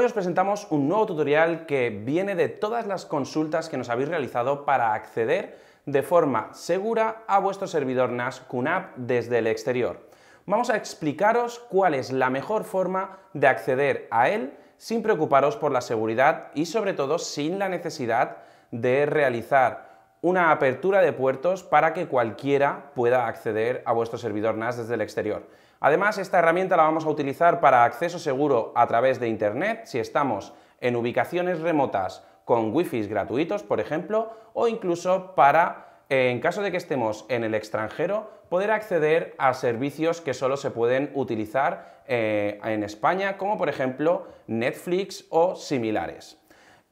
Hoy os presentamos un nuevo tutorial que viene de todas las consultas que nos habéis realizado para acceder de forma segura a vuestro servidor NAS QNAP desde el exterior. Vamos a explicaros cuál es la mejor forma de acceder a él sin preocuparos por la seguridad y sobre todo sin la necesidad de realizar una apertura de puertos para que cualquiera pueda acceder a vuestro servidor NAS desde el exterior. Además, esta herramienta la vamos a utilizar para acceso seguro a través de Internet si estamos en ubicaciones remotas con wifi gratuitos, por ejemplo, o incluso para, en caso de que estemos en el extranjero, poder acceder a servicios que solo se pueden utilizar eh, en España, como por ejemplo Netflix o similares.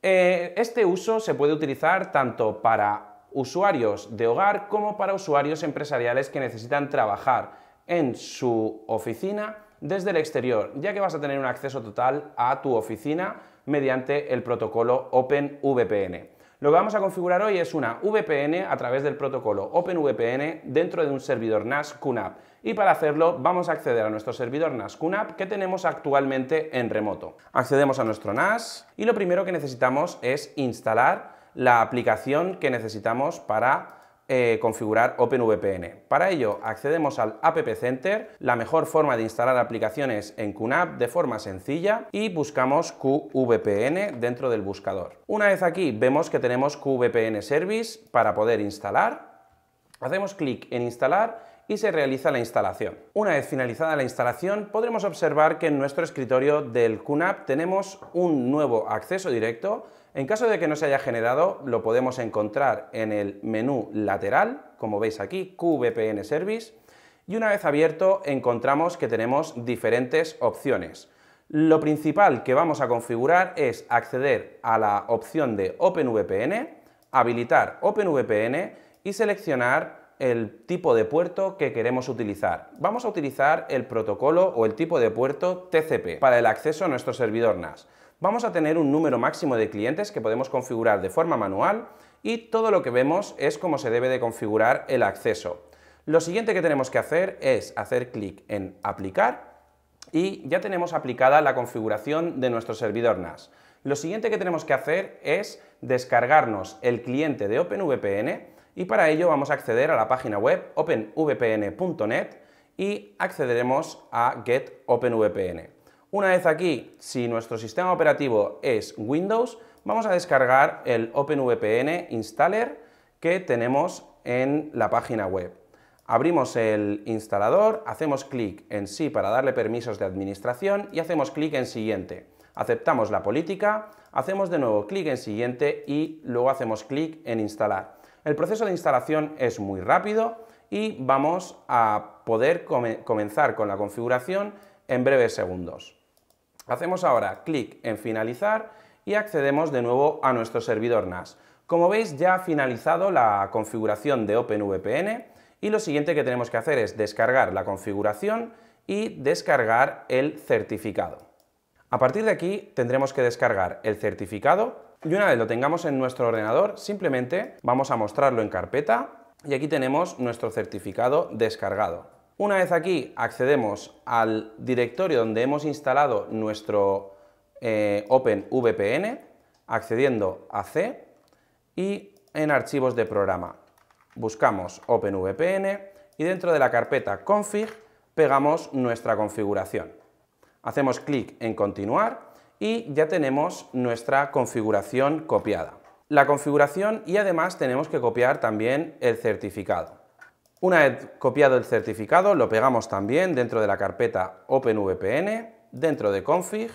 Eh, este uso se puede utilizar tanto para usuarios de hogar como para usuarios empresariales que necesitan trabajar en su oficina desde el exterior, ya que vas a tener un acceso total a tu oficina mediante el protocolo OpenVPN. Lo que vamos a configurar hoy es una VPN a través del protocolo OpenVPN dentro de un servidor NAS QNAP. Y para hacerlo vamos a acceder a nuestro servidor NAS QNAP que tenemos actualmente en remoto. Accedemos a nuestro NAS y lo primero que necesitamos es instalar la aplicación que necesitamos para eh, configurar OpenVPN. Para ello accedemos al App Center, la mejor forma de instalar aplicaciones en QNAP de forma sencilla y buscamos QVPN dentro del buscador. Una vez aquí vemos que tenemos QVPN Service para poder instalar, hacemos clic en instalar y se realiza la instalación. Una vez finalizada la instalación, podremos observar que en nuestro escritorio del QNAP tenemos un nuevo acceso directo. En caso de que no se haya generado, lo podemos encontrar en el menú lateral, como veis aquí, QVPN Service, y una vez abierto encontramos que tenemos diferentes opciones. Lo principal que vamos a configurar es acceder a la opción de OpenVPN, habilitar OpenVPN y seleccionar el tipo de puerto que queremos utilizar. Vamos a utilizar el protocolo o el tipo de puerto TCP para el acceso a nuestro servidor NAS. Vamos a tener un número máximo de clientes que podemos configurar de forma manual y todo lo que vemos es cómo se debe de configurar el acceso. Lo siguiente que tenemos que hacer es hacer clic en aplicar y ya tenemos aplicada la configuración de nuestro servidor NAS. Lo siguiente que tenemos que hacer es descargarnos el cliente de OpenVPN y para ello vamos a acceder a la página web openvpn.net y accederemos a Get OpenVPN. Una vez aquí, si nuestro sistema operativo es Windows, vamos a descargar el OpenVPN Installer que tenemos en la página web. Abrimos el instalador, hacemos clic en sí para darle permisos de administración y hacemos clic en siguiente. Aceptamos la política, hacemos de nuevo clic en siguiente y luego hacemos clic en instalar. El proceso de instalación es muy rápido y vamos a poder comenzar con la configuración en breves segundos. Hacemos ahora clic en finalizar y accedemos de nuevo a nuestro servidor NAS. Como veis ya ha finalizado la configuración de OpenVPN y lo siguiente que tenemos que hacer es descargar la configuración y descargar el certificado. A partir de aquí tendremos que descargar el certificado y una vez lo tengamos en nuestro ordenador, simplemente vamos a mostrarlo en carpeta y aquí tenemos nuestro certificado descargado. Una vez aquí accedemos al directorio donde hemos instalado nuestro eh, OpenVPN, accediendo a C y en archivos de programa. Buscamos OpenVPN y dentro de la carpeta config pegamos nuestra configuración. Hacemos clic en continuar y ya tenemos nuestra configuración copiada. La configuración y además tenemos que copiar también el certificado. Una vez copiado el certificado, lo pegamos también dentro de la carpeta OpenVPN, dentro de config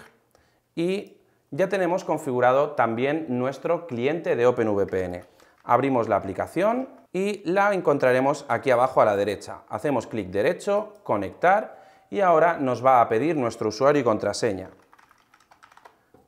y ya tenemos configurado también nuestro cliente de OpenVPN. Abrimos la aplicación y la encontraremos aquí abajo a la derecha. Hacemos clic derecho, conectar y ahora nos va a pedir nuestro usuario y contraseña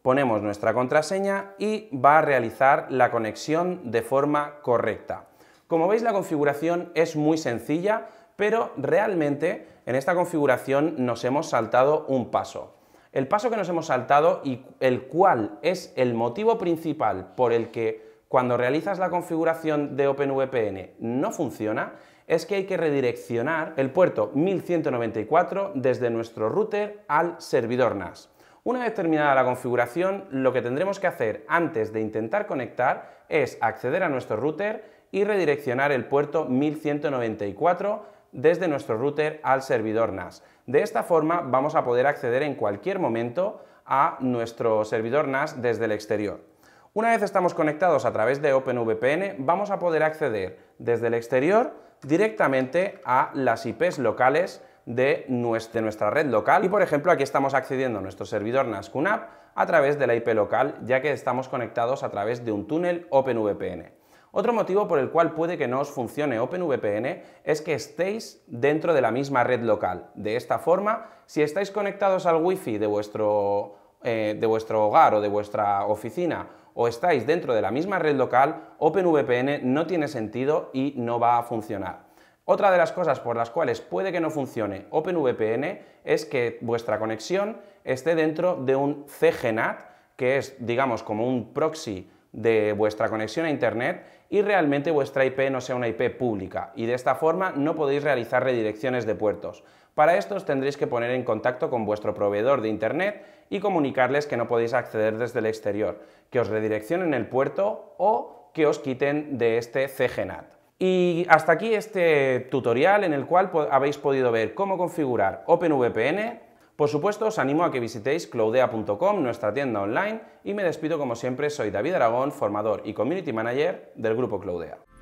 ponemos nuestra contraseña y va a realizar la conexión de forma correcta. Como veis la configuración es muy sencilla, pero realmente en esta configuración nos hemos saltado un paso. El paso que nos hemos saltado y el cual es el motivo principal por el que cuando realizas la configuración de OpenVPN no funciona, es que hay que redireccionar el puerto 1194 desde nuestro router al servidor NAS. Una vez terminada la configuración, lo que tendremos que hacer antes de intentar conectar es acceder a nuestro router y redireccionar el puerto 1194 desde nuestro router al servidor NAS. De esta forma vamos a poder acceder en cualquier momento a nuestro servidor NAS desde el exterior. Una vez estamos conectados a través de OpenVPN, vamos a poder acceder desde el exterior directamente a las IPs locales de nuestra, red local. Y por ejemplo, aquí estamos accediendo a nuestro servidor nascunap a través de la IP local, ya que estamos conectados a través de un túnel OpenVPN. Otro motivo por el cual puede que no os funcione OpenVPN es que estéis dentro de la misma red local. De esta forma, si estáis conectados al Wi-Fi de vuestro, eh, de vuestro hogar o de vuestra oficina o estáis dentro de la misma red local, OpenVPN no tiene sentido y no va a funcionar. Otra de las cosas por las cuales puede que no funcione OpenVPN es que vuestra conexión esté dentro de un CGNAT, que es, digamos, como un proxy de vuestra conexión a Internet y realmente vuestra IP no sea una IP pública y de esta forma no podéis realizar redirecciones de puertos. Para esto os tendréis que poner en contacto con vuestro proveedor de Internet y comunicarles que no podéis acceder desde el exterior, que os redireccionen el puerto o que os quiten de este CGNAT. Y hasta aquí este tutorial en el cual habéis podido ver cómo configurar OpenVPN. Por supuesto, os animo a que visitéis cloudea.com, nuestra tienda online, y me despido como siempre, soy David Aragón, formador y community manager del grupo Cloudea.